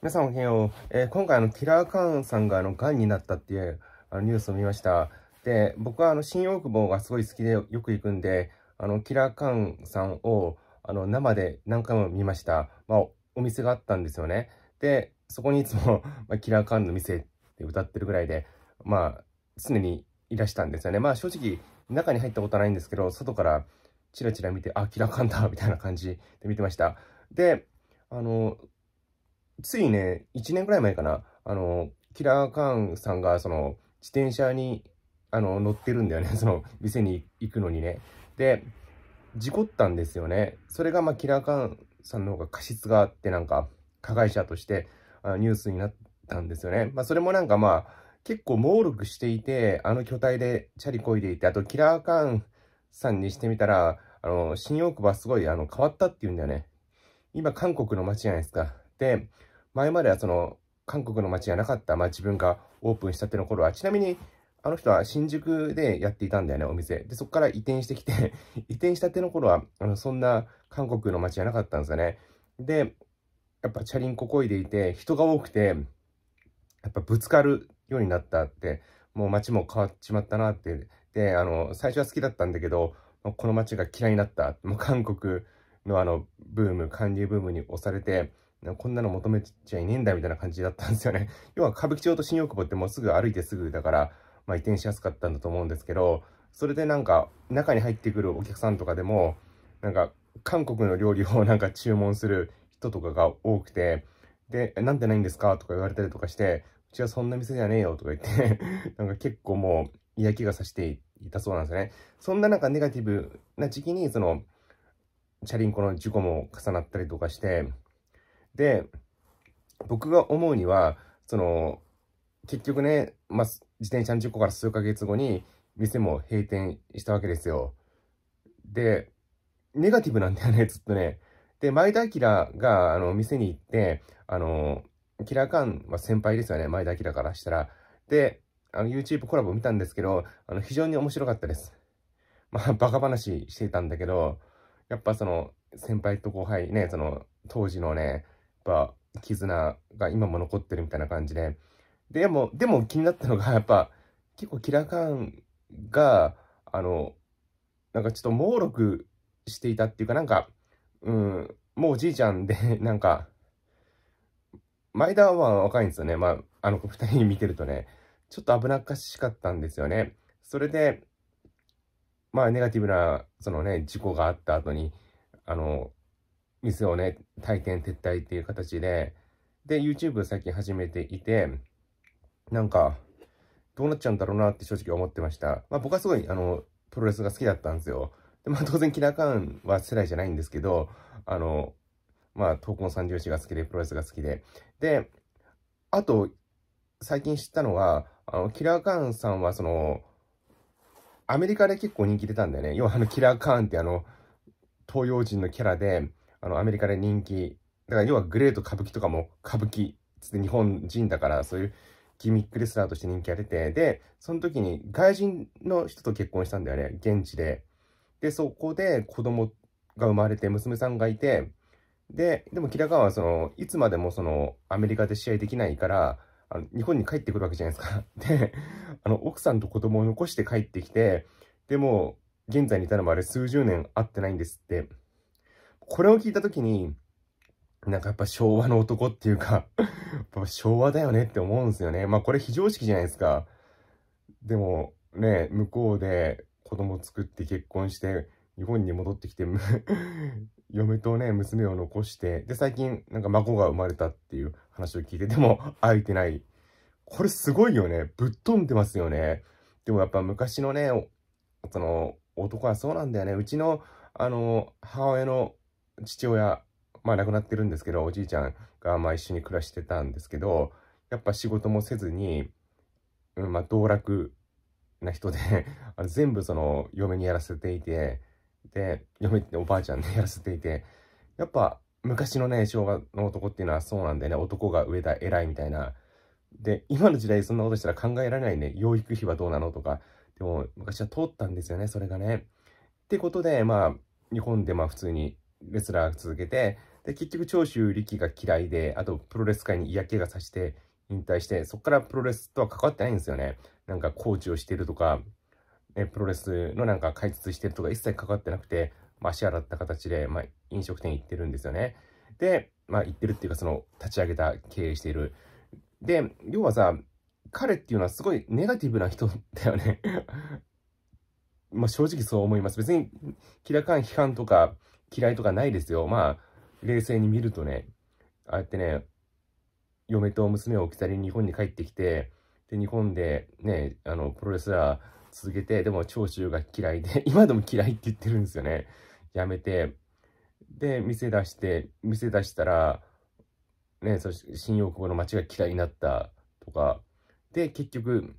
皆さんおはよう。えー、今回あの、キラーカーンさんがあの、癌になったっていうあのニュースを見ました。で、僕はあの、新大久保がすごい好きでよく行くんで、あの、キラーカーンさんをあの、生で何回も見ました。まあ、お店があったんですよね。で、そこにいつも まあ、キラーカーンの店って歌ってるぐらいで、まあ、常にいらしたんですよね。まあ、正直、中に入ったことはないんですけど、外からチラチラ見て、あ、キラーカーンだみたいな感じで見てました。で、あの、ついね、1年くらい前かな、あの、キラーカーンさんが、その、自転車に、あの、乗ってるんだよね、その、店に行くのにね。で、事故ったんですよね。それが、まあ、キラーカーンさんの方が過失があって、なんか、加害者として、あニュースになったんですよね。まあ、それもなんかまあ、結構猛力していて、あの巨体でチャリこいでいて、あと、キラーカーンさんにしてみたら、あの、新大久保はすごい、あの、変わったっていうんだよね。今、韓国の街じゃないですか。で、前まではその、韓国の街がなかった街分がオープンしたての頃は、ちなみに、あの人は新宿でやっていたんだよね、お店。で、そこから移転してきて 移転したての頃は、あの、そんな韓国の街がなかったんですよね。で、やっぱチャリンコこいでいて、人が多くて、やっぱぶつかるようになったって、もう街も変わっちまったなって。で、あの、最初は好きだったんだけど、この街が嫌いになった。もう韓国のあの、ブーム、韓流ブームに押されて、こんなの求めちゃいねえんだみたいな感じだったんですよね。要は歌舞伎町と新大久保ってもうすぐ歩いてすぐだから、まあ、移転しやすかったんだと思うんですけど、それでなんか中に入ってくるお客さんとかでも、なんか韓国の料理をなんか注文する人とかが多くて、で、なんでないんですかとか言われたりとかして、うちはそんな店じゃねえよとか言って なんか結構もう嫌気がさしていたそうなんですよね。そんななんかネガティブな時期に、その、チャリンコの事故も重なったりとかして、で、僕が思うには、その、結局ね、まあ、自転車の事故から数ヶ月後に、店も閉店したわけですよ。で、ネガティブなんだよね、ずっとね。で、前田明が、あの、店に行って、あの、キラーカンは先輩ですよね、前田明からしたら。で、あの、YouTube コラボ見たんですけど、あの、非常に面白かったです。まあ、バカ話してたんだけど、やっぱその、先輩と後輩ね、その、当時のね、ぱ絆が今も残ってるみたいな感じで。でも、でも気になったのが、やっぱ、結構キラカンが、あの、なんかちょっと猛録していたっていうか、なんか、うん、もうおじいちゃんで、なんか、前田は若いんですよね。まあ、あの二人見てるとね、ちょっと危なっかしかったんですよね。それで、まあ、ネガティブな、そのね、事故があった後に、あの、店をね、退店撤退っていう形で、で、YouTube 最近始めていて、なんか、どうなっちゃうんだろうなって正直思ってました。まあ僕はすごい、あの、プロレスが好きだったんですよ。で、まあ当然キラーカーンは世代じゃないんですけど、あの、まあ東魂三重四が好きで、プロレスが好きで。で、あと、最近知ったのは、あの、キラーカーンさんはその、アメリカで結構人気出たんだよね。要はあの、キラーカーンってあの、東洋人のキャラで、あの、アメリカで人気。だから要はグレート歌舞伎とかも歌舞伎、つって日本人だから、そういうギミックレスラーとして人気が出て、で、その時に外人の人と結婚したんだよね、現地で。で、そこで子供が生まれて、娘さんがいて、で、でも平川はその、いつまでもその、アメリカで試合できないから、あの日本に帰ってくるわけじゃないですか。で、あの、奥さんと子供を残して帰ってきて、でも、現在に至るまで数十年会ってないんですって。これを聞いた時に、なんかやっぱ昭和の男っていうか昭和だよねって思うんですよね。まあこれ非常識じゃないですか。でもね、向こうで子供作って結婚して、日本に戻ってきて 嫁とね、娘を残して、で、最近、なんか孫が生まれたっていう話を聞いて、でも、会えてない。これすごいよね。ぶっ飛んでますよね。でもやっぱ昔のね、その、男はそうなんだよね。うちの、あの、母親の父親、まあ亡くなってるんですけど、おじいちゃんがまあ一緒に暮らしてたんですけど、やっぱ仕事もせずに、うん、まあ道楽な人で あの全部その嫁にやらせていて、で、嫁っておばあちゃんでやらせていて、やっぱ昔のね、昭和の男っていうのはそうなんだよね、男が上だ、偉いみたいな。で、今の時代そんなことしたら考えられないね、養育費はどうなのとか、でも昔は通ったんですよね、それがね。ってことで、まあ、日本でまあ普通にレスラー続けて、で、結局長州力が嫌いで、あとプロレス界に嫌気がさして引退して、そこからプロレスとは関わってないんですよね。なんかコーチをしてるとか、ね、プロレスのなんか解説してるとか一切関わってなくて、まあ、足洗った形で、まあ、飲食店行ってるんですよね。で、まあ、行ってるっていうか、その、立ち上げた経営している。で、要はさ、彼っていうのはすごいネガティブな人だよね まあ正直そう思います。別に、キラカン批判とか、嫌いとかないですよ。まあ、冷静に見るとね、ああやってね、嫁と娘を置き去りに日本に帰ってきて、で、日本でね、あの、プロレスラー続けて、でも長州が嫌いで、今でも嫌いって言ってるんですよね。やめて、で、店出して、店出したら、ね、そして新大久保の街が嫌いになったとか、で、結局、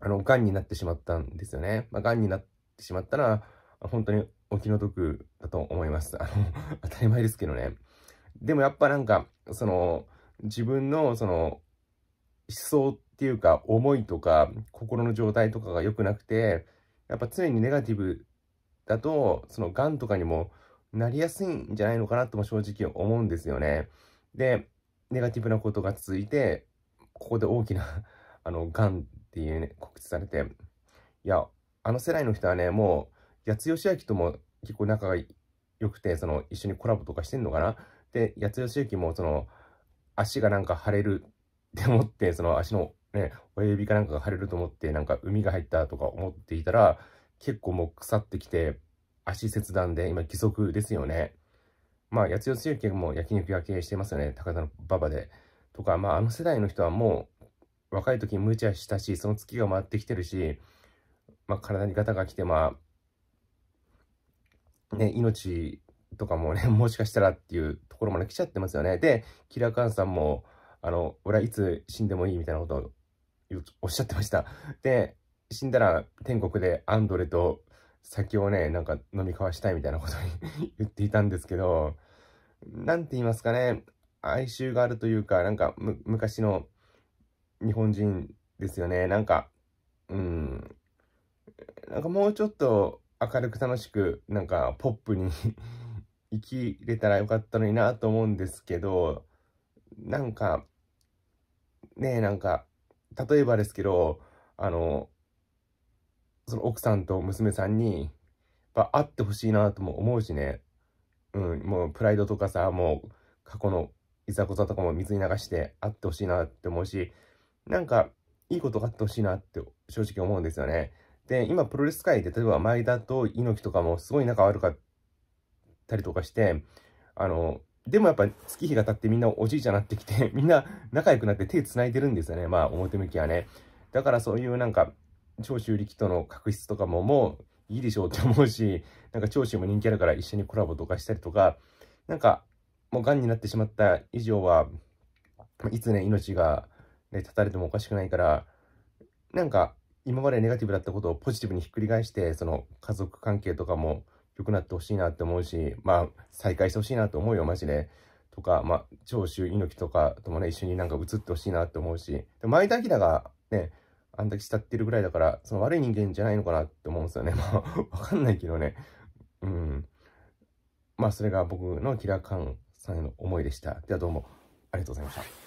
あの、癌になってしまったんですよね。まあ、癌になってしまったら、本当にお気の毒だと思います。あの、当たり前ですけどね。でもやっぱなんか、その、自分のその、思想っていうか、思いとか、心の状態とかが良くなくて、やっぱ常にネガティブだと、その、癌とかにもなりやすいんじゃないのかなとも正直思うんですよね。で、ネガティブなことが続いて、ここで大きな あの、癌っていうね、告知されて、いや、あの世代の人はね、もう、八代明とも結構仲が良くて、その一緒にコラボとかしてんのかなで、八代明もその足がなんか腫れるって思って、その足のね、親指かなんかが腫れると思って、なんか海が入ったとか思っていたら、結構もう腐ってきて、足切断で今義足ですよね。まあ、八代剛も焼肉焼けしてますよね。高田の馬場で。とか、まあ、あの世代の人はもう、若い時に無茶したし、その月が回ってきてるし、まあ、体にガタが来て、まあ、ね、命とかもね、もしかしたらっていうところまで来ちゃってますよね。で、キラーカンさんも、あの、俺はいつ死んでもいいみたいなことをおっしゃってました。で、死んだら天国でアンドレと酒をね、なんか飲み交わしたいみたいなことに 言っていたんですけど、なんて言いますかね、哀愁があるというか、なんか昔の日本人ですよね。なんか、うん、なんかもうちょっと明るく楽しく、なんかポップに 生きれたらよかったのになと思うんですけど、なんか、ねえ、なんか、例えばですけど、あの、その奥さんと娘さんに、や会ってほしいなとも思うしね、うん、もうプライドとかさ、もう過去のいざこざとかも水に流して会ってほしいなって思うし、なんか、いいことがあってほしいなって正直思うんですよね。で、今プロレス界で、例えば前田と猪木とかもすごい仲悪かったりとかして、あの、でもやっぱ月日が経ってみんなおじいちゃんになってきて、みんな仲良くなって手繋いでるんですよね。まあ表向きはね。だからそういうなんか、長州力との確執とかももういいでしょうって思うし、なんか長州も人気あるから一緒にコラボとかしたりとか、なんかもう癌になってしまった以上は、いつね、命が、ね、絶たれてもおかしくないから、なんか今までネガティブだったことをポジティブにひっくり返して、その家族関係とかも良くなってほしいなって思うし、まあ、再開してほしいなと思うよ、マジで。とか、まあ、長州猪木とかともね、一緒になんか映ってほしいなって思うし、で前田明がね、あんだけ慕ってるぐらいだから、その悪い人間じゃないのかなって思うんですよね。まあ、わかんないけどね。うん。まあ、それが僕のキラーカンさんへの思いでした。ではどうも、ありがとうございました。